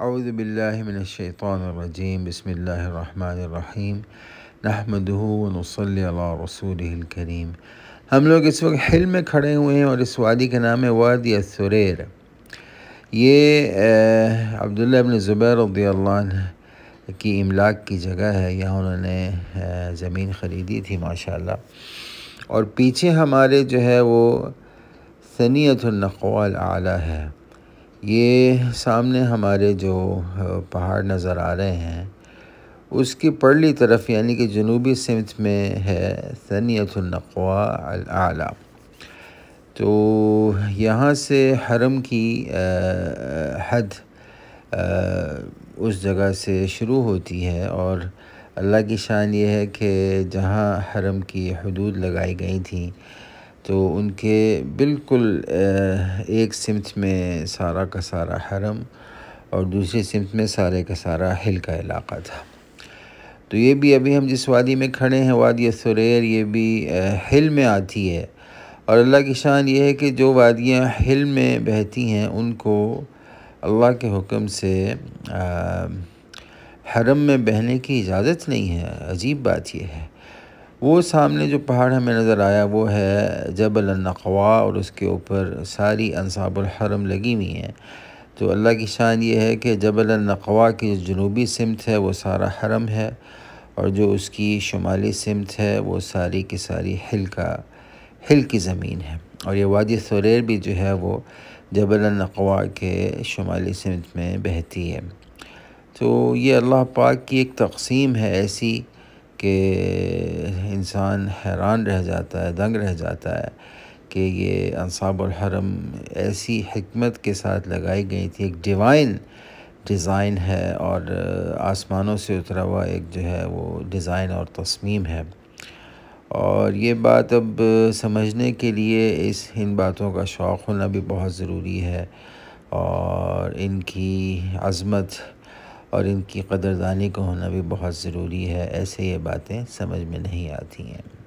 اعوذ باللہ من الشیطان الرجیم بسم اللہ الرحمن الرحیم و نصلی علی رسول کریم ہم لوگ اس وقت حل میں کھڑے ہوئے ہیں اور اس وادی کے نام ہے وادی السریر یہ عبداللہ ابن زبیر رضی اللہ عنہ کی املاک کی جگہ ہے یہاں انہوں نے زمین خریدی تھی ماشاءاللہ اور پیچھے ہمارے جو ہے وہ ثنیت النقوال اعلیٰ ہے یہ سامنے ہمارے جو پہاڑ نظر آ رہے ہیں اس کی پڑلی طرف یعنی کہ جنوبی سمت میں ہے ثنیت النقوا الاعلیٰ تو یہاں سے حرم کی حد اس جگہ سے شروع ہوتی ہے اور اللہ کی شان یہ ہے کہ جہاں حرم کی حدود لگائی گئی تھیں تو ان کے بالکل ایک سمت میں سارا کا سارا حرم اور دوسرے سمت میں سارے کا سارا ہل کا علاقہ تھا تو یہ بھی ابھی ہم جس وادی میں کھڑے ہیں وادی سریر یہ بھی ہل میں آتی ہے اور اللہ کی شان یہ ہے کہ جو وادیاں ہل میں بہتی ہیں ان کو اللہ کے حکم سے حرم میں بہنے کی اجازت نہیں ہے عجیب بات یہ ہے وہ سامنے جو پہاڑ ہمیں نظر آیا وہ ہے جبل النقوا اور اس کے اوپر ساری انصاب الحرم لگی ہوئی ہیں تو اللہ کی شان یہ ہے کہ جبل النقوا کی جو جنوبی سمت ہے وہ سارا حرم ہے اور جو اس کی شمالی سمت ہے وہ ساری کی ساری ہل کا ہل کی زمین ہے اور یہ وادی سوریر بھی جو ہے وہ جبل النقوا کے شمالی سمت میں بہتی ہے تو یہ اللہ پاک کی ایک تقسیم ہے ایسی کہ انسان حیران رہ جاتا ہے دنگ رہ جاتا ہے کہ یہ انصاب الحرم ایسی حکمت کے ساتھ لگائی گئی تھی ایک ڈیوائن ڈیزائن ہے اور آسمانوں سے اترا ہوا ایک جو ہے وہ ڈیزائن اور تصمیم ہے اور یہ بات اب سمجھنے کے لیے اس ان باتوں کا شوق ہونا بھی بہت ضروری ہے اور ان کی عظمت اور ان کی قدردانی کو ہونا بھی بہت ضروری ہے ایسے یہ باتیں سمجھ میں نہیں آتی ہیں